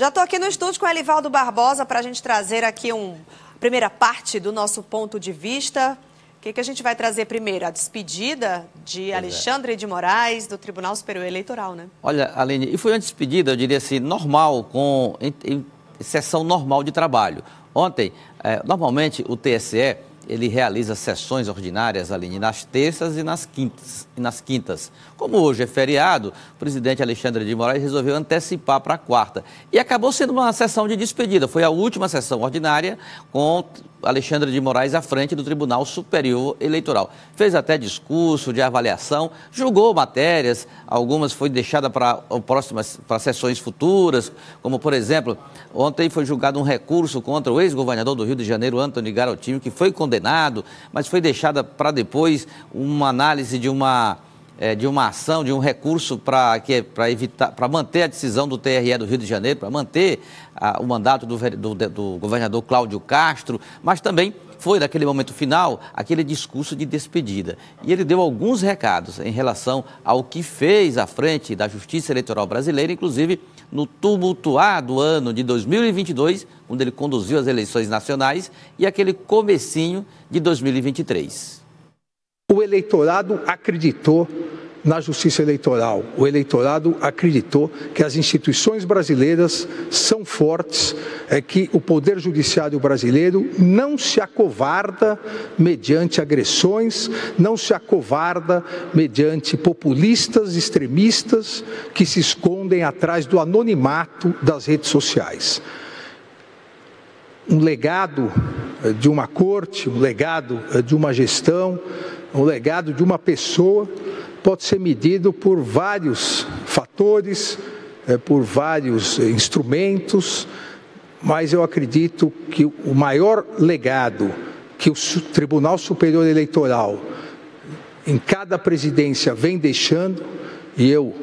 Já estou aqui no estúdio com o Elivaldo Barbosa para a gente trazer aqui uma primeira parte do nosso ponto de vista. O que, que a gente vai trazer primeiro? A despedida de pois é. Alexandre é. de Moraes do Tribunal Superior Eleitoral, né? Olha, Aline, e foi uma despedida, eu diria assim, normal, com em, em, sessão normal de trabalho. Ontem, eh, normalmente o TSE ele realiza sessões ordinárias, ali nas terças e nas quintas. E nas quintas. Como hoje é feriado, o presidente Alexandre de Moraes resolveu antecipar para a quarta. E acabou sendo uma sessão de despedida. Foi a última sessão ordinária com Alexandre de Moraes à frente do Tribunal Superior Eleitoral. Fez até discurso de avaliação, julgou matérias, algumas foi deixada para próximas para sessões futuras, como por exemplo, ontem foi julgado um recurso contra o ex-governador do Rio de Janeiro, Antônio Garotinho, que foi condenado Senado, mas foi deixada para depois uma análise de uma, é, de uma ação, de um recurso para é, evitar, para manter a decisão do TRE do Rio de Janeiro, para manter a, o mandato do, do, do governador Cláudio Castro, mas também foi naquele momento final aquele discurso de despedida. E ele deu alguns recados em relação ao que fez à frente da Justiça Eleitoral Brasileira, inclusive no tumultuado ano de 2022, onde ele conduziu as eleições nacionais, e aquele comecinho de 2023. O eleitorado acreditou na justiça eleitoral. O eleitorado acreditou que as instituições brasileiras são fortes, é que o poder judiciário brasileiro não se acovarda mediante agressões, não se acovarda mediante populistas extremistas que se escondem atrás do anonimato das redes sociais. Um legado eh, de uma corte, um legado eh, de uma gestão, um legado de uma pessoa pode ser medido por vários fatores, eh, por vários instrumentos, mas eu acredito que o maior legado que o Tribunal Superior Eleitoral em cada presidência vem deixando, e eu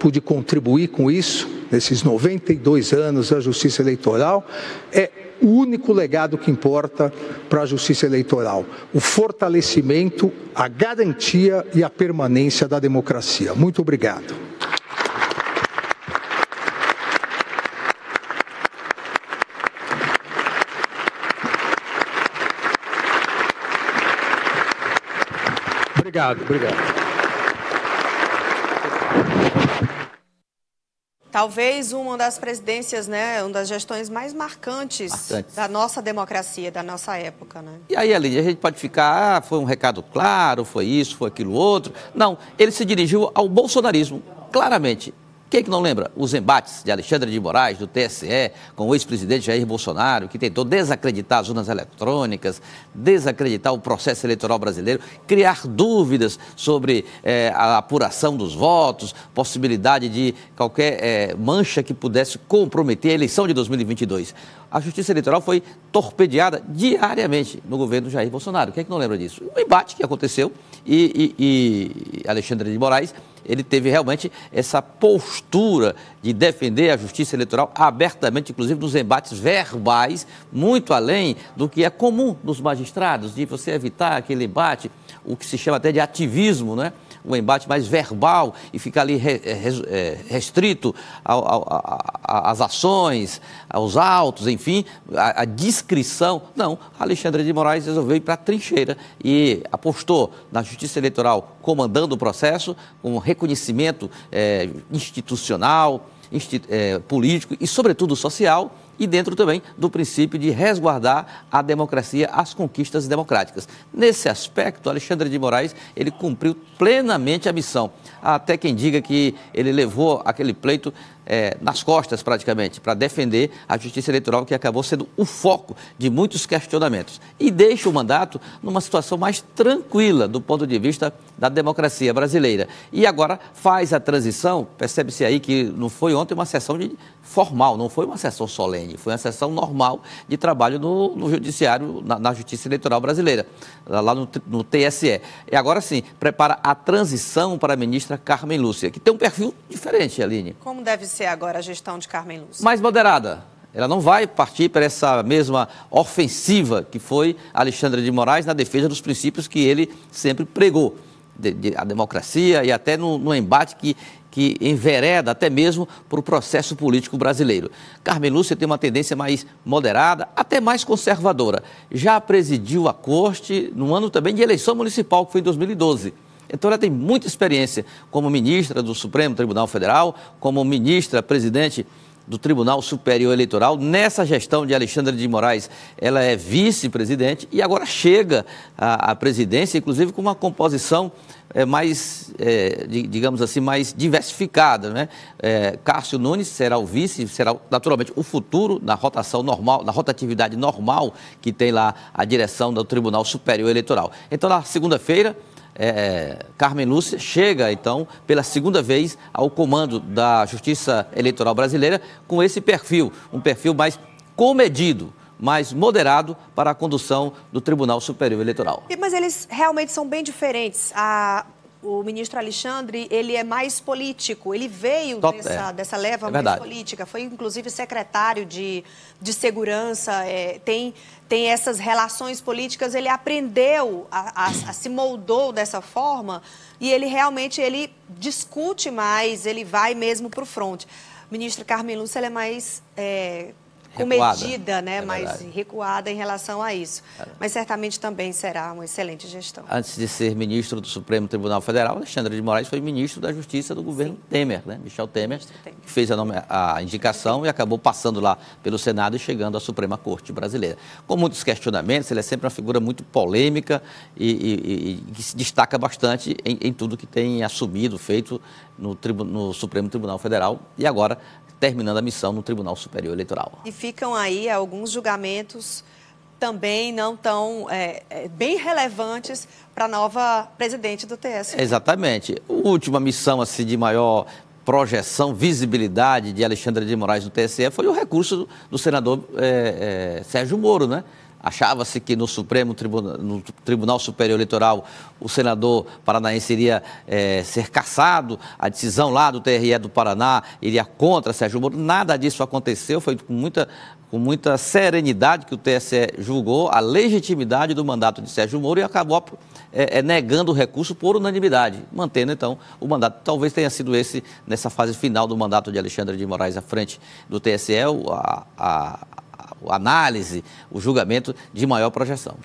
pude contribuir com isso nesses 92 anos da Justiça Eleitoral, é o único legado que importa para a justiça eleitoral: o fortalecimento, a garantia e a permanência da democracia. Muito obrigado. Obrigado, obrigado. Talvez uma das presidências, né, uma das gestões mais marcantes, marcantes. da nossa democracia, da nossa época, né? E aí, Aline, a gente pode ficar, ah, foi um recado claro, foi isso, foi aquilo outro. Não, ele se dirigiu ao bolsonarismo, claramente. Quem é que não lembra? Os embates de Alexandre de Moraes, do TSE, com o ex-presidente Jair Bolsonaro, que tentou desacreditar as urnas eletrônicas, desacreditar o processo eleitoral brasileiro, criar dúvidas sobre eh, a apuração dos votos, possibilidade de qualquer eh, mancha que pudesse comprometer a eleição de 2022. A justiça eleitoral foi torpedeada diariamente no governo Jair Bolsonaro. Quem é que não lembra disso? O embate que aconteceu e, e, e Alexandre de Moraes ele teve realmente essa postura de defender a justiça eleitoral abertamente, inclusive nos embates verbais, muito além do que é comum nos magistrados, de você evitar aquele embate, o que se chama até de ativismo, né? um embate mais verbal e fica ali re, eh, eh, restrito ao, ao, a, às ações, aos autos, enfim, à, à descrição. Não, Alexandre de Moraes resolveu ir para a trincheira e apostou na Justiça Eleitoral comandando o processo, com um reconhecimento é, institucional, é, político e, sobretudo, social e dentro também do princípio de resguardar a democracia, as conquistas democráticas. Nesse aspecto, Alexandre de Moraes, ele cumpriu plenamente a missão. Há até quem diga que ele levou aquele pleito é, nas costas, praticamente, para defender a justiça eleitoral, que acabou sendo o foco de muitos questionamentos. E deixa o mandato numa situação mais tranquila do ponto de vista da democracia brasileira. E agora faz a transição, percebe-se aí que não foi ontem uma sessão de, formal, não foi uma sessão solene, foi uma sessão normal de trabalho no, no Judiciário, na, na, Justiça Eleitoral Brasileira, lá no, no TSE. E agora sim, prepara a transição para a ministra Carmen Lúcia, que tem um perfil diferente, Aline. Como deve Ser agora a gestão de Carmen Lúcia? Mais moderada. Ela não vai partir para essa mesma ofensiva que foi Alexandre de Moraes na defesa dos princípios que ele sempre pregou. De, de, a democracia e até no, no embate que, que envereda até mesmo para o processo político brasileiro. Carmen Lúcia tem uma tendência mais moderada, até mais conservadora. Já presidiu a corte no ano também de eleição municipal, que foi em 2012. Então, ela tem muita experiência como ministra do Supremo Tribunal Federal, como ministra, presidente do Tribunal Superior Eleitoral. Nessa gestão de Alexandre de Moraes, ela é vice-presidente e agora chega à, à, presidência, inclusive com uma composição é, mais, é, digamos assim, mais diversificada. Né? É, Cássio Nunes será o vice, será naturalmente o futuro na rotação normal, na rotatividade normal que tem lá a direção do Tribunal Superior Eleitoral. Então, na segunda-feira é, é, Carmen Lúcia chega, então, pela segunda vez ao comando da Justiça Eleitoral Brasileira com esse perfil, um perfil mais comedido mais moderado para a condução do Tribunal Superior Eleitoral. Mas eles realmente são bem diferentes. A o ministro Alexandre, ele é mais político, ele veio Top, dessa, é. dessa leva é mais política, foi inclusive secretário de, de segurança, é, tem, tem essas relações políticas, ele aprendeu, a, a, a, se moldou dessa forma e ele realmente ele discute mais, ele vai mesmo para o front. Ministro Carmen Lúcia, é mais é, medida, né, é mais recuada em relação a isso. É. Mas certamente também será uma excelente gestão. Antes de ser ministro do Supremo Tribunal Federal, Alexandre de Moraes foi ministro da Justiça do governo Sim. Temer, né? Michel Temer, Temer. que fez a, nome, a indicação e acabou passando lá pelo Senado e chegando à Suprema Corte brasileira. Com muitos questionamentos, ele é sempre uma figura muito polêmica e, e, e que se destaca bastante em, em, tudo que tem assumido, feito no, tribu, no Supremo Tribunal Federal e agora terminando a missão no Tribunal Superior Eleitoral. E ficam aí alguns julgamentos também não tão é, é bem relevantes para a nova presidente do TSE. Exatamente. A última missão assim, de maior projeção, visibilidade de Alexandre de Moraes no TSE foi o recurso do senador é, é, Sérgio Moro, né? Achava-se que no Supremo Tribunal, no Tribunal Superior Eleitoral o senador paranaense iria é, ser cassado, a decisão lá do TRE do Paraná iria contra Sérgio Moro. Nada disso aconteceu, foi com muita, com muita serenidade que o TSE julgou a legitimidade do mandato de Sérgio Moro e acabou é, é, negando o recurso por unanimidade, mantendo então o mandato. Talvez tenha sido esse, nessa fase final do mandato de Alexandre de Moraes à frente do TSE, a, a a análise, o julgamento de maior projeção.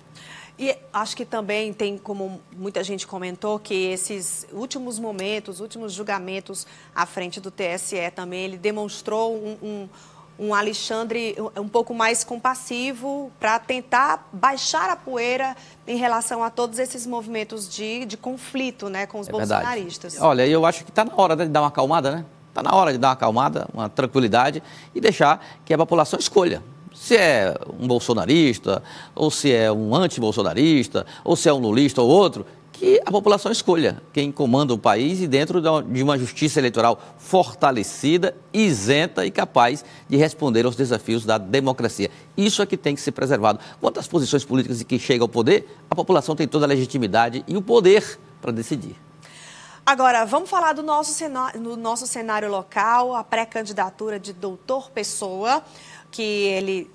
E acho que também tem, como muita gente comentou, que esses últimos momentos, últimos julgamentos à frente do TSE também, ele demonstrou um, um, um Alexandre um pouco mais compassivo para tentar baixar a poeira em relação a todos esses movimentos de, de conflito né, com os é bolsonaristas. Verdade. Olha, eu acho que está na hora de dar uma acalmada, né? Está na hora de dar uma acalmada, uma tranquilidade e deixar que a população escolha se é um bolsonarista, ou se é um anti-bolsonarista, ou se é um lulista ou outro, que a população escolha quem comanda o país e dentro de uma justiça eleitoral fortalecida, isenta e capaz de responder aos desafios da democracia. Isso é que tem que ser preservado. Quanto às posições políticas e quem chega ao poder, a população tem toda a legitimidade e o poder para decidir. Agora, vamos falar do nosso cenário, do nosso cenário local, a pré-candidatura de doutor Pessoa que ele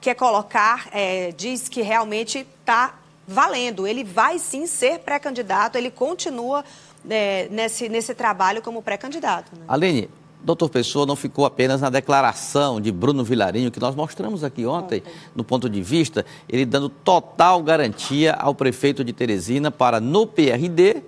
quer colocar é, diz que realmente está valendo. Ele vai sim ser pré-candidato, ele continua é, nesse, nesse trabalho como pré-candidato. Né? Aline, doutor Pessoa não ficou apenas na declaração de Bruno Vilarinho, que nós mostramos aqui ontem, ontem, no ponto de vista, ele dando total garantia ao prefeito de Teresina para, no PRD,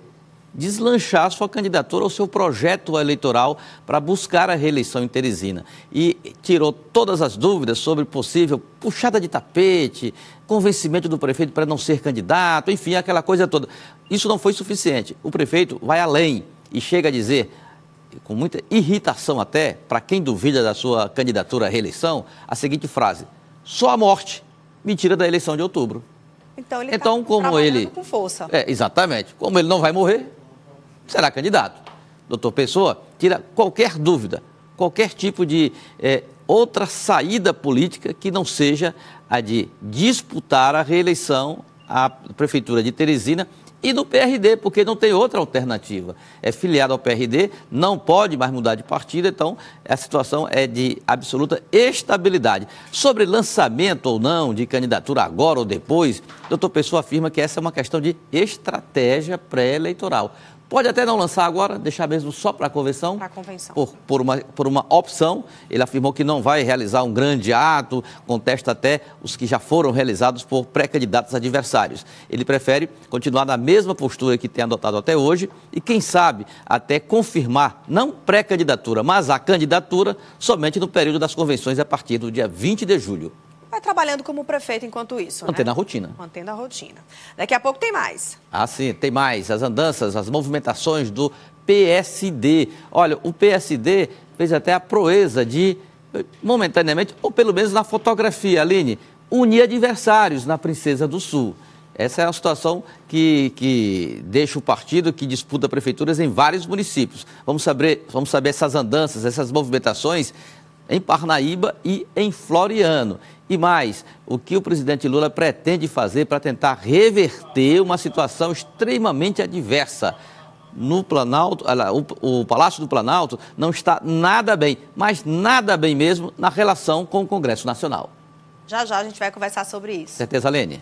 deslanchar sua candidatura ou seu projeto eleitoral para buscar a reeleição em Teresina. E tirou todas as dúvidas sobre possível puxada de tapete, convencimento do prefeito para não ser candidato, enfim, aquela coisa toda. Isso não foi suficiente. O prefeito vai além e chega a dizer, com muita irritação até, para quem duvida da sua candidatura à reeleição, a seguinte frase: só a morte me tira da eleição de outubro. Então, ele tá então tá como ele com força. É, exatamente. Como ele não vai morrer, será candidato. Doutor Pessoa tira qualquer dúvida, qualquer tipo de é, outra saída política que não seja a de disputar a reeleição à Prefeitura de Teresina e do PRD, porque não tem outra alternativa. É filiado ao PRD, não pode mais mudar de partido, então a situação é de absoluta estabilidade. Sobre lançamento ou não de candidatura agora ou depois, doutor Pessoa afirma que essa é uma questão de estratégia pré-eleitoral. Pode até não lançar agora, deixar mesmo só para a convenção. Para a convenção. Por, por, uma, por uma opção. Ele afirmou que não vai realizar um grande ato, contesta até os que já foram realizados por pré-candidatos adversários. Ele prefere continuar na mesma postura que tem adotado até hoje e, quem sabe, até confirmar, não pré-candidatura, mas a candidatura somente no período das convenções a partir do dia 20 de julho vai tá trabalhando como prefeito enquanto isso, Mantendo né? a rotina. Mantendo a rotina. Daqui a pouco tem mais. Ah, sim, tem mais. As andanças, as movimentações do PSD. Olha, o PSD fez até a proeza de, momentaneamente, ou pelo menos na fotografia, Aline, unir adversários na Princesa do Sul. Essa é a situação que, que deixa o partido que disputa prefeituras em vários municípios. Vamos saber, vamos saber essas andanças, essas movimentações em Parnaíba e em Floriano. E mais, o que o presidente Lula pretende fazer para tentar reverter uma situação extremamente adversa? No Planalto, o Palácio do Planalto não está nada bem, mas nada bem mesmo na relação com o Congresso Nacional. Já já a gente vai conversar sobre isso. Certeza, Lene.